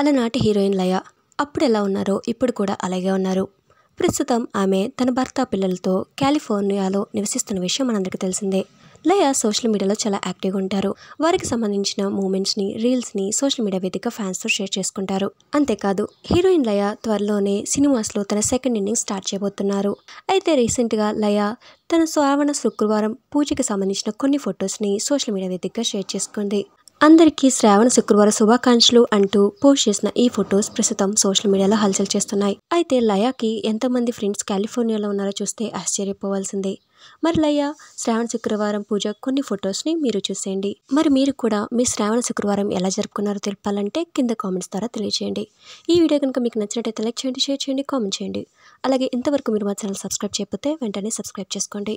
అలనాటి హీరోయిన్ లయ అప్పుడు ఎలా ఉన్నారో ఇప్పుడు కూడా అలాగే ఉన్నారు ప్రస్తుతం ఆమె తన భర్త పిల్లలతో కాలిఫోర్నియాలో నివసిస్తున్న విషయం మనందరికీ తెలిసిందే లయ సోషల్ మీడియాలో చాలా యాక్టివ్గా ఉంటారు వారికి సంబంధించిన మూమెంట్స్ని రీల్స్ని సోషల్ మీడియా వేదిక ఫ్యాన్స్తో షేర్ చేసుకుంటారు అంతేకాదు హీరోయిన్ లయ త్వరలోనే సినిమాస్లో తన సెకండ్ ఇన్నింగ్ స్టార్ట్ చేయబోతున్నారు అయితే రీసెంట్గా లయ తన శ్రావణ శుక్రవారం పూజకి సంబంధించిన కొన్ని ఫొటోస్ని సోషల్ మీడియా వేదికగా షేర్ చేసుకుంది అందరికీ శ్రావణ శుక్రవార శుభాకాంక్షలు అంటూ పోస్ట్ చేసిన ఈ ఫొటోస్ ప్రస్తుతం సోషల్ మీడియాలో హల్చల్ చేస్తున్నాయి అయితే లయాకి ఎంతమంది ఫ్రెండ్స్ కాలిఫోర్నియాలో ఉన్నారో చూస్తే ఆశ్చర్యపోవాల్సిందే మరి లయ శ్రావణ శుక్రవారం పూజ కొన్ని ఫొటోస్ని మీరు చూసేయండి మరి మీరు కూడా మీ శ్రావణ శుక్రవారం ఎలా జరుపుకున్నారో తెలపాలంటే కింద కామెంట్స్ ద్వారా తెలియచేయండి ఈ వీడియో కనుక మీకు నచ్చినట్టయితే లైక్ చేయండి షేర్ చేయండి కామెంట్ చేయండి అలాగే ఇంతవరకు మీరు మా ఛానల్ సబ్స్క్రైబ్ చేయకపోతే వెంటనే సబ్స్క్రైబ్ చేసుకోండి